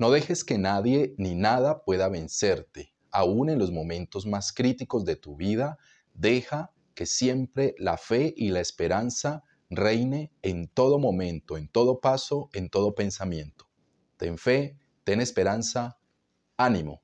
No dejes que nadie ni nada pueda vencerte. Aún en los momentos más críticos de tu vida, deja que siempre la fe y la esperanza reine en todo momento, en todo paso, en todo pensamiento. Ten fe, ten esperanza, ánimo.